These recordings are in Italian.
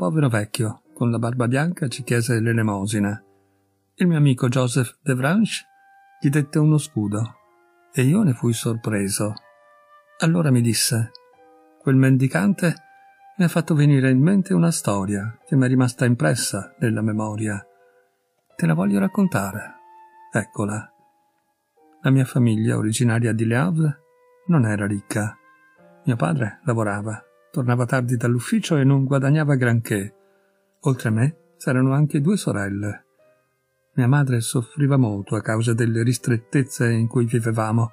povero vecchio, con la barba bianca, ci chiese l'elemosina. Il mio amico Joseph de Vranche gli dette uno scudo e io ne fui sorpreso. Allora mi disse: Quel mendicante mi ha fatto venire in mente una storia che mi è rimasta impressa nella memoria. Te la voglio raccontare. Eccola. La mia famiglia, originaria di Le Havre, non era ricca. Mio padre lavorava Tornava tardi dall'ufficio e non guadagnava granché. Oltre a me c'erano anche due sorelle. Mia madre soffriva molto a causa delle ristrettezze in cui vivevamo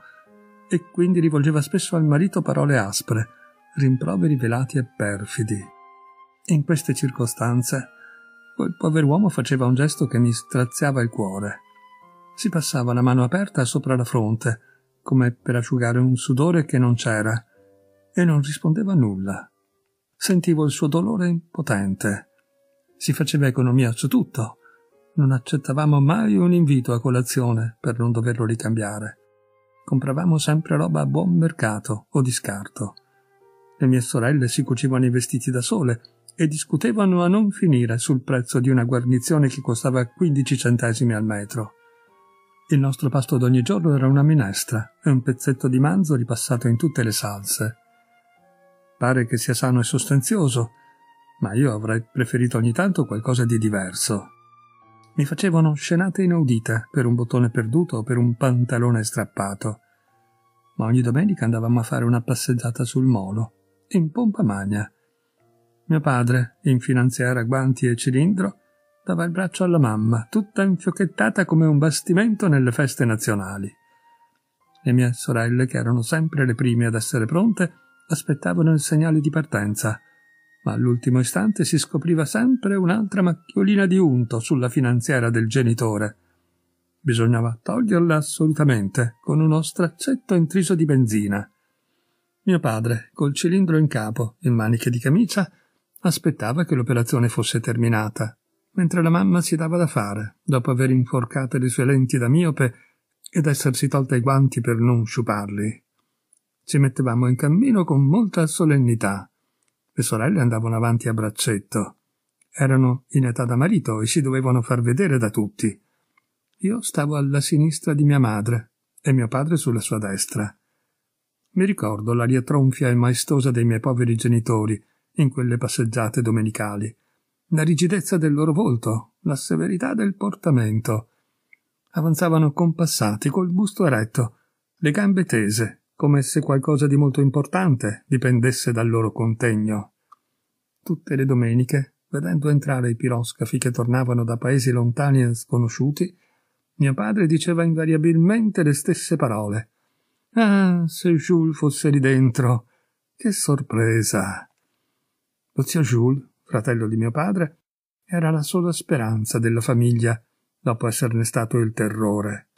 e quindi rivolgeva spesso al marito parole aspre, rimproveri velati e perfidi. In queste circostanze quel pover'uomo faceva un gesto che mi straziava il cuore. Si passava la mano aperta sopra la fronte, come per asciugare un sudore che non c'era, e non rispondeva nulla. Sentivo il suo dolore impotente. Si faceva economia su tutto. Non accettavamo mai un invito a colazione per non doverlo ricambiare. Compravamo sempre roba a buon mercato o di scarto. Le mie sorelle si cucivano i vestiti da sole e discutevano a non finire sul prezzo di una guarnizione che costava 15 centesimi al metro. Il nostro pasto d'ogni giorno era una minestra e un pezzetto di manzo ripassato in tutte le salse. Pare che sia sano e sostanzioso, ma io avrei preferito ogni tanto qualcosa di diverso. Mi facevano scenate inaudite per un bottone perduto o per un pantalone strappato. Ma ogni domenica andavamo a fare una passeggiata sul molo, in pompa magna. Mio padre, in finanziera guanti e cilindro, dava il braccio alla mamma, tutta infiocchettata come un bastimento nelle feste nazionali. Le mie sorelle, che erano sempre le prime ad essere pronte, aspettavano il segnale di partenza, ma all'ultimo istante si scopriva sempre un'altra macchiolina di unto sulla finanziera del genitore. Bisognava toglierla assolutamente con uno straccetto intriso di benzina. Mio padre, col cilindro in capo in maniche di camicia, aspettava che l'operazione fosse terminata, mentre la mamma si dava da fare, dopo aver inforcate le sue lenti da miope ed essersi tolta i guanti per non sciuparli. Ci mettevamo in cammino con molta solennità. Le sorelle andavano avanti a braccetto. Erano in età da marito e si dovevano far vedere da tutti. Io stavo alla sinistra di mia madre e mio padre sulla sua destra. Mi ricordo l'aria tronfia e maestosa dei miei poveri genitori in quelle passeggiate domenicali, la rigidezza del loro volto, la severità del portamento. Avanzavano compassati, col busto eretto, le gambe tese, come se qualcosa di molto importante dipendesse dal loro contegno. Tutte le domeniche, vedendo entrare i piroscafi che tornavano da paesi lontani e sconosciuti, mio padre diceva invariabilmente le stesse parole. Ah, se Jules fosse lì dentro! Che sorpresa! Lo zio Jules, fratello di mio padre, era la sola speranza della famiglia dopo esserne stato il terrore.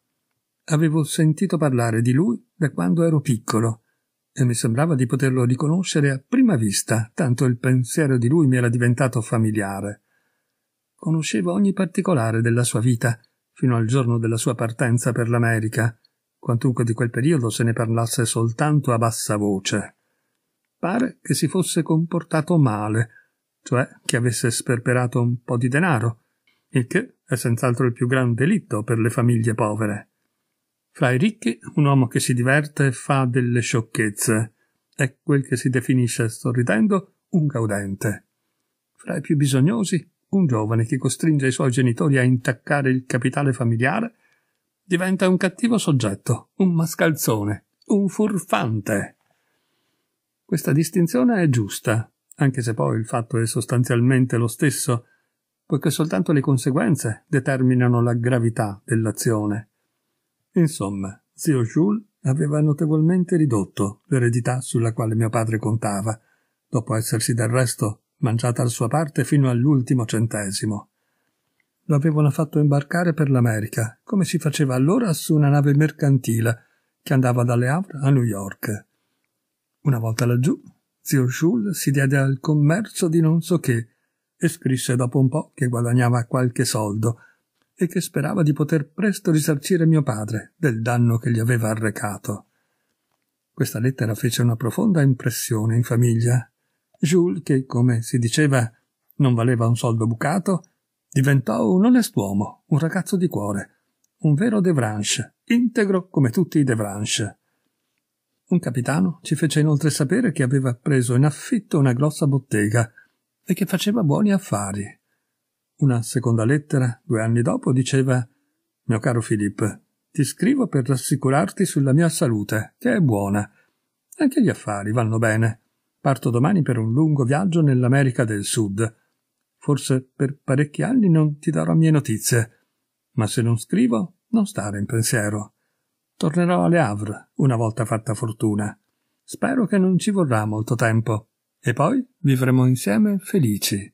Avevo sentito parlare di lui da quando ero piccolo e mi sembrava di poterlo riconoscere a prima vista, tanto il pensiero di lui mi era diventato familiare. Conoscevo ogni particolare della sua vita fino al giorno della sua partenza per l'America, quantunque di quel periodo se ne parlasse soltanto a bassa voce. Pare che si fosse comportato male, cioè che avesse sperperato un po' di denaro, il che è senz'altro il più gran delitto per le famiglie povere. Fra i ricchi, un uomo che si diverte e fa delle sciocchezze è quel che si definisce, sorridendo, un gaudente. Fra i più bisognosi, un giovane che costringe i suoi genitori a intaccare il capitale familiare diventa un cattivo soggetto, un mascalzone, un furfante. Questa distinzione è giusta, anche se poi il fatto è sostanzialmente lo stesso, poiché soltanto le conseguenze determinano la gravità dell'azione. Insomma, zio Jules aveva notevolmente ridotto l'eredità sulla quale mio padre contava, dopo essersi del resto mangiata la sua parte fino all'ultimo centesimo. Lo avevano fatto imbarcare per l'America, come si faceva allora su una nave mercantile che andava dalle Havre a New York. Una volta laggiù, zio Jules si diede al commercio di non so che e scrisse dopo un po' che guadagnava qualche soldo e che sperava di poter presto risarcire mio padre del danno che gli aveva arrecato. Questa lettera fece una profonda impressione in famiglia. Jules, che come si diceva non valeva un soldo bucato, diventò un onest'uomo, un ragazzo di cuore, un vero Devranche, integro come tutti i Devranche. Un capitano ci fece inoltre sapere che aveva preso in affitto una grossa bottega e che faceva buoni affari. Una seconda lettera, due anni dopo, diceva Mio caro Filippo, ti scrivo per rassicurarti sulla mia salute, che è buona. Anche gli affari vanno bene. Parto domani per un lungo viaggio nell'America del Sud. Forse per parecchi anni non ti darò mie notizie. Ma se non scrivo, non stare in pensiero. Tornerò alle Havre una volta fatta fortuna. Spero che non ci vorrà molto tempo e poi vivremo insieme felici.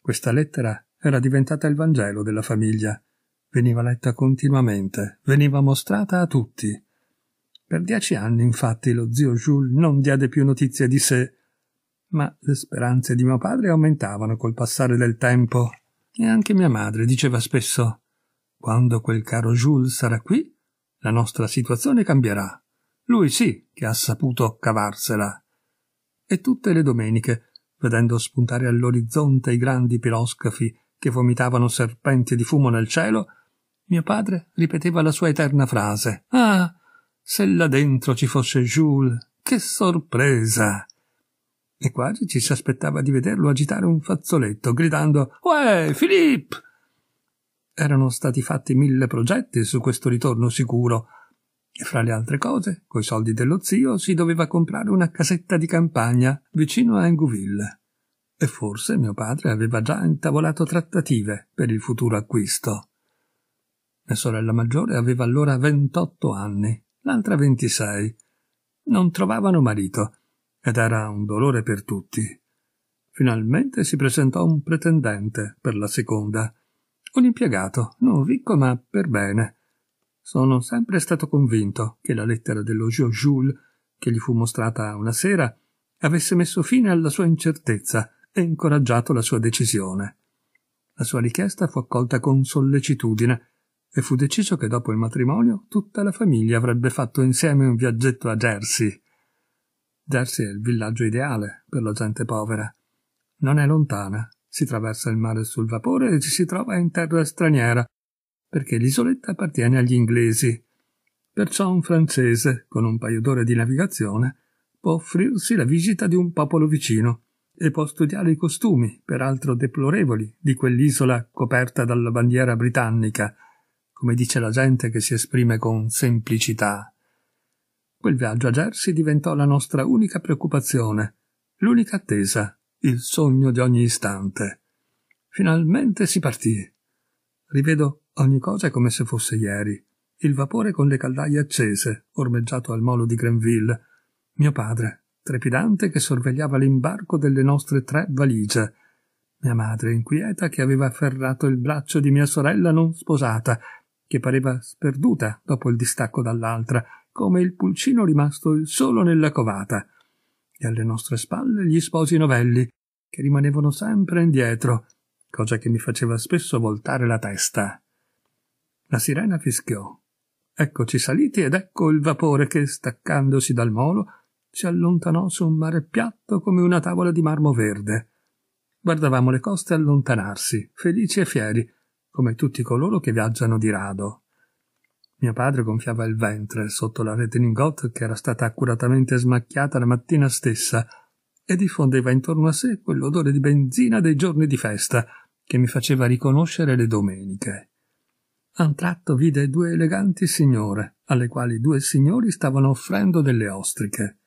Questa lettera era diventata il Vangelo della famiglia. Veniva letta continuamente, veniva mostrata a tutti. Per dieci anni, infatti, lo zio Jules non diede più notizie di sé, ma le speranze di mio padre aumentavano col passare del tempo. E anche mia madre diceva spesso Quando quel caro Jules sarà qui, la nostra situazione cambierà. Lui sì che ha saputo cavarsela. E tutte le domeniche, vedendo spuntare all'orizzonte i grandi piroscafi che vomitavano serpenti di fumo nel cielo, mio padre ripeteva la sua eterna frase. Ah, se là dentro ci fosse Jules, che sorpresa! E quasi ci si aspettava di vederlo agitare un fazzoletto, gridando Uè, Philippe! Erano stati fatti mille progetti su questo ritorno sicuro, e fra le altre cose, coi soldi dello zio si doveva comprare una casetta di campagna vicino a Engouville e forse mio padre aveva già intavolato trattative per il futuro acquisto. Mia sorella maggiore aveva allora ventotto anni, l'altra ventisei. Non trovavano marito, ed era un dolore per tutti. Finalmente si presentò un pretendente per la seconda, un impiegato, non ricco ma per bene. Sono sempre stato convinto che la lettera dello Gio Jules, che gli fu mostrata una sera, avesse messo fine alla sua incertezza e incoraggiato la sua decisione. La sua richiesta fu accolta con sollecitudine e fu deciso che dopo il matrimonio tutta la famiglia avrebbe fatto insieme un viaggetto a Jersey. Jersey è il villaggio ideale per la gente povera. Non è lontana, si traversa il mare sul vapore e ci si trova in terra straniera, perché l'isoletta appartiene agli inglesi. Perciò un francese, con un paio d'ore di navigazione, può offrirsi la visita di un popolo vicino, e può studiare i costumi, peraltro deplorevoli, di quell'isola coperta dalla bandiera britannica, come dice la gente che si esprime con semplicità. Quel viaggio a Jersey diventò la nostra unica preoccupazione, l'unica attesa, il sogno di ogni istante. Finalmente si partì. Rivedo ogni cosa come se fosse ieri. Il vapore con le caldaie accese, ormeggiato al molo di Grenville. Mio padre, trepidante che sorvegliava l'imbarco delle nostre tre valigie. Mia madre, inquieta, che aveva afferrato il braccio di mia sorella non sposata, che pareva sperduta dopo il distacco dall'altra, come il pulcino rimasto solo nella covata. E alle nostre spalle gli sposi novelli, che rimanevano sempre indietro, cosa che mi faceva spesso voltare la testa. La sirena fischiò. Eccoci saliti ed ecco il vapore che, staccandosi dal molo, si allontanò su un mare piatto come una tavola di marmo verde. Guardavamo le coste allontanarsi, felici e fieri, come tutti coloro che viaggiano di rado. Mio padre gonfiava il ventre sotto la rete retringot che era stata accuratamente smacchiata la mattina stessa e diffondeva intorno a sé quell'odore di benzina dei giorni di festa che mi faceva riconoscere le domeniche. A un tratto vide due eleganti signore, alle quali due signori stavano offrendo delle ostriche.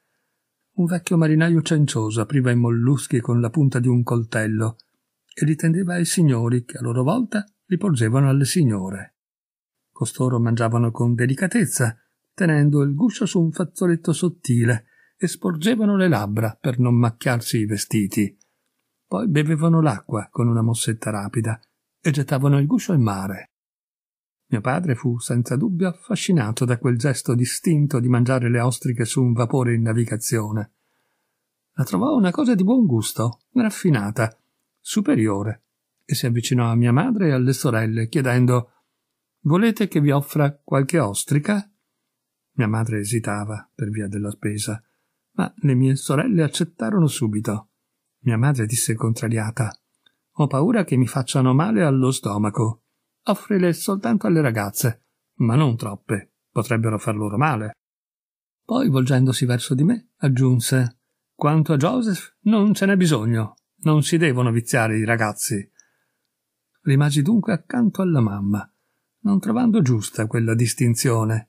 Un vecchio marinaio cencioso apriva i molluschi con la punta di un coltello e li tendeva ai signori che a loro volta li porgevano alle signore. Costoro mangiavano con delicatezza, tenendo il guscio su un fazzoletto sottile e sporgevano le labbra per non macchiarsi i vestiti. Poi bevevano l'acqua con una mossetta rapida e gettavano il guscio in mare. Mio padre fu senza dubbio affascinato da quel gesto distinto di mangiare le ostriche su un vapore in navigazione. La trovò una cosa di buon gusto, raffinata, superiore, e si avvicinò a mia madre e alle sorelle, chiedendo Volete che vi offra qualche ostrica? Mia madre esitava per via della spesa, ma le mie sorelle accettarono subito. Mia madre disse contrariata Ho paura che mi facciano male allo stomaco offrile soltanto alle ragazze, ma non troppe, potrebbero far loro male. Poi, volgendosi verso di me, aggiunse Quanto a Joseph, non ce n'è bisogno, non si devono viziare i ragazzi. Rimasi dunque accanto alla mamma, non trovando giusta quella distinzione.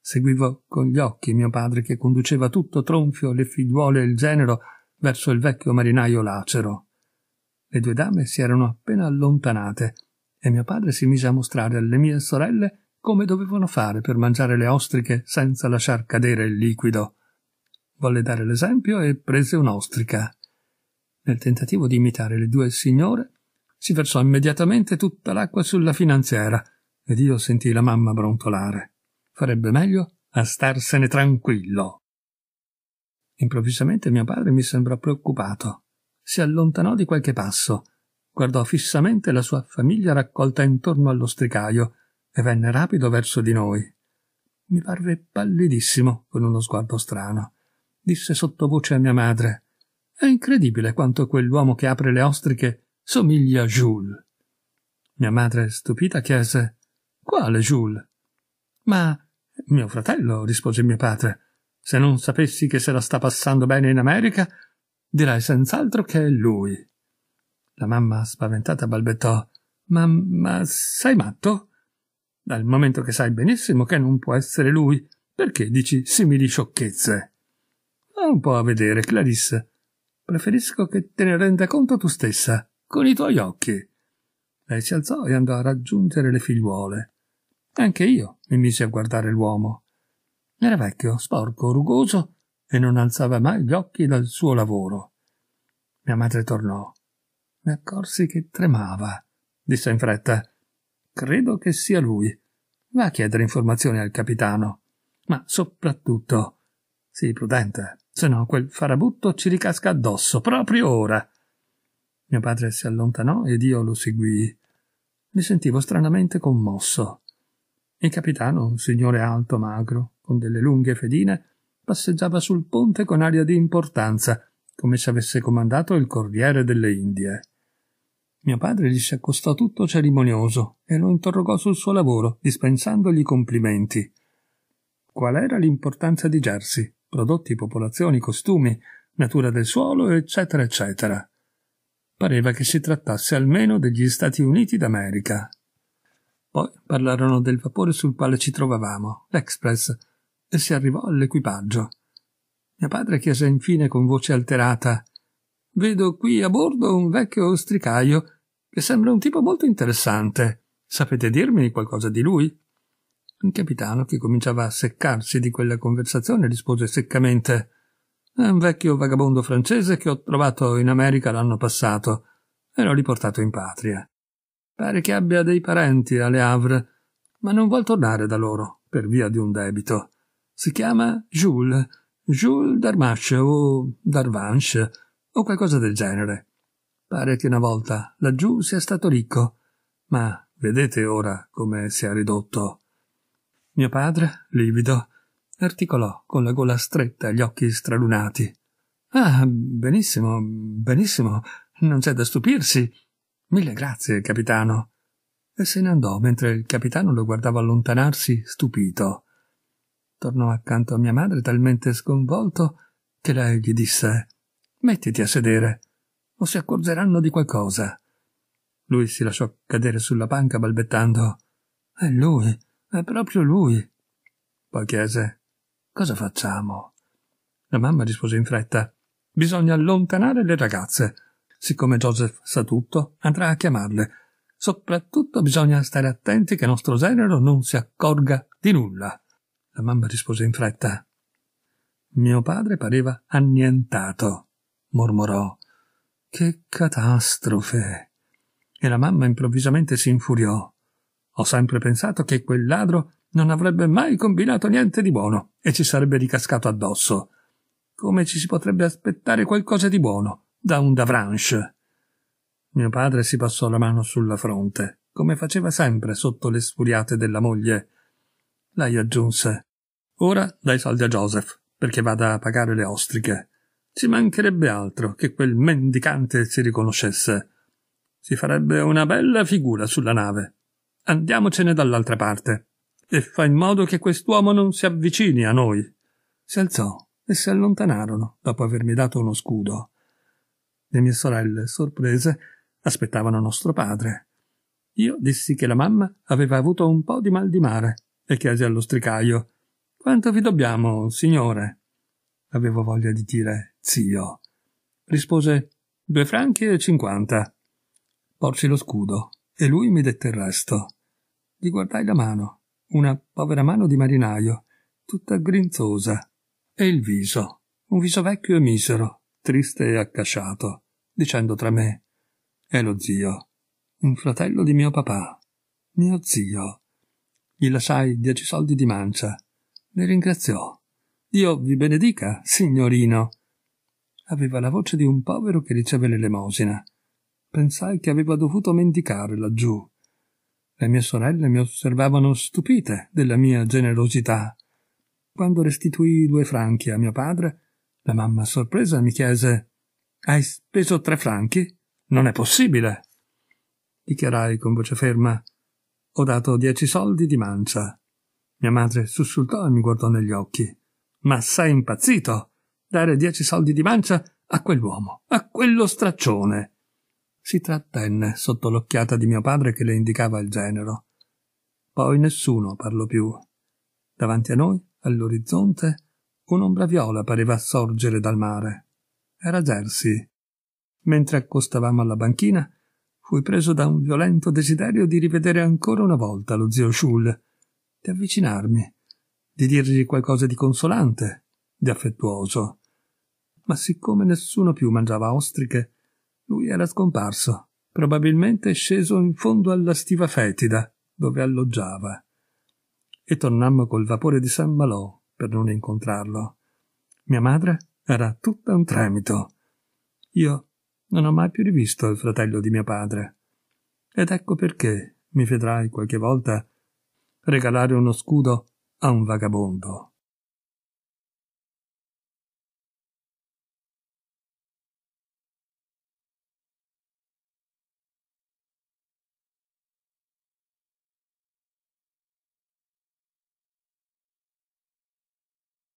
Seguivo con gli occhi mio padre che conduceva tutto tronfio le figliuole e il genero verso il vecchio marinaio lacero. Le due dame si erano appena allontanate e mio padre si mise a mostrare alle mie sorelle come dovevano fare per mangiare le ostriche senza lasciar cadere il liquido. Volle dare l'esempio e prese un'ostrica. Nel tentativo di imitare le due signore, si versò immediatamente tutta l'acqua sulla finanziera ed io sentii la mamma brontolare. Farebbe meglio a starsene tranquillo. Improvvisamente mio padre mi sembrò preoccupato. Si allontanò di qualche passo guardò fissamente la sua famiglia raccolta intorno allo stricaio e venne rapido verso di noi. Mi parve pallidissimo con uno sguardo strano. Disse sottovoce a mia madre: È incredibile quanto quell'uomo che apre le ostriche somigli a Jules. Mia madre, stupita, chiese: Quale Jules? Ma mio fratello, rispose mio padre. Se non sapessi che se la sta passando bene in America, direi senz'altro che è lui. La mamma, spaventata, balbettò ma, ma sei matto? Dal momento che sai benissimo che non può essere lui, perché dici simili sciocchezze? Va un po' a vedere, Clarisse. Preferisco che te ne renda conto tu stessa, con i tuoi occhi. Lei si alzò e andò a raggiungere le figliuole. Anche io mi misi a guardare l'uomo. Era vecchio, sporco, rugoso e non alzava mai gli occhi dal suo lavoro. Mia madre tornò. Mi accorsi che tremava. Disse in fretta: Credo che sia lui. Va a chiedere informazioni al capitano. Ma soprattutto, sii prudente, se no quel farabutto ci ricasca addosso proprio ora. Mio padre si allontanò ed io lo seguii. Mi sentivo stranamente commosso. Il capitano, un signore alto magro, con delle lunghe fedine, passeggiava sul ponte con aria di importanza, come se avesse comandato il corriere delle Indie. Mio padre gli si accostò tutto cerimonioso e lo interrogò sul suo lavoro, dispensandogli complimenti. Qual era l'importanza di Jersey? Prodotti, popolazioni, costumi, natura del suolo, eccetera, eccetera. Pareva che si trattasse almeno degli Stati Uniti d'America. Poi parlarono del vapore sul quale ci trovavamo, l'Express, e si arrivò all'equipaggio. Mio padre chiese infine con voce alterata Vedo qui a bordo un vecchio ostricaio che sembra un tipo molto interessante. Sapete dirmi qualcosa di lui? Il capitano, che cominciava a seccarsi di quella conversazione, rispose seccamente È un vecchio vagabondo francese che ho trovato in America l'anno passato e l'ho riportato in patria. Pare che abbia dei parenti alle Havre, ma non vuol tornare da loro per via di un debito. Si chiama Jules Jules Darmache o Darvanche o qualcosa del genere. Pare che una volta laggiù sia stato ricco, ma vedete ora come si è ridotto. Mio padre, livido, articolò con la gola stretta e gli occhi stralunati. Ah, benissimo, benissimo, non c'è da stupirsi. Mille grazie, capitano. E se ne andò mentre il capitano lo guardava allontanarsi stupito. Tornò accanto a mia madre talmente sconvolto che lei gli disse Mettiti a sedere, o si accorgeranno di qualcosa. Lui si lasciò cadere sulla panca balbettando È lui, è proprio lui. Poi chiese Cosa facciamo? La mamma rispose in fretta Bisogna allontanare le ragazze. Siccome Joseph sa tutto, andrà a chiamarle. Soprattutto bisogna stare attenti che nostro genero non si accorga di nulla. La mamma rispose in fretta. Mio padre pareva annientato, mormorò. Che catastrofe! E la mamma improvvisamente si infuriò. Ho sempre pensato che quel ladro non avrebbe mai combinato niente di buono e ci sarebbe ricascato addosso. Come ci si potrebbe aspettare qualcosa di buono da un Davranche? Mio padre si passò la mano sulla fronte, come faceva sempre sotto le sfuriate della moglie. Lei aggiunse Ora dai soldi a Joseph, perché vada a pagare le ostriche. Ci mancherebbe altro che quel mendicante si riconoscesse. Si farebbe una bella figura sulla nave. Andiamocene dall'altra parte. E fa in modo che quest'uomo non si avvicini a noi. Si alzò e si allontanarono dopo avermi dato uno scudo. Le mie sorelle, sorprese, aspettavano nostro padre. Io dissi che la mamma aveva avuto un po' di mal di mare e chiesi allo stricaio quanto vi dobbiamo, signore? Avevo voglia di dire zio. Rispose due franchi e cinquanta. Porsi lo scudo e lui mi dette il resto. Gli guardai la mano, una povera mano di marinaio, tutta grinzosa, e il viso, un viso vecchio e misero, triste e accasciato, dicendo tra me: È lo zio, un fratello di mio papà, mio zio. Gli lasciai dieci soldi di mancia ne ringraziò. Dio vi benedica, signorino. Aveva la voce di un povero che riceve l'elemosina. Pensai che aveva dovuto mendicare laggiù. Le mie sorelle mi osservavano stupite della mia generosità. Quando restituì due franchi a mio padre, la mamma sorpresa mi chiese Hai speso tre franchi? Non è possibile. Dichiarai con voce ferma Ho dato dieci soldi di mancia. Mia madre sussultò e mi guardò negli occhi. Ma sei impazzito? Dare dieci soldi di mancia a quell'uomo, a quello straccione. Si trattenne sotto l'occhiata di mio padre che le indicava il genero. Poi nessuno parlò più. Davanti a noi, all'orizzonte, un'ombra viola pareva sorgere dal mare. Era Jersey. Mentre accostavamo alla banchina, fui preso da un violento desiderio di rivedere ancora una volta lo zio Schull di avvicinarmi, di dirgli qualcosa di consolante, di affettuoso. Ma siccome nessuno più mangiava ostriche, lui era scomparso, probabilmente sceso in fondo alla stiva fetida dove alloggiava. E tornammo col vapore di San Malò per non incontrarlo. Mia madre era tutta un tremito. Io non ho mai più rivisto il fratello di mio padre. Ed ecco perché mi vedrai qualche volta regalare uno scudo a un vagabondo.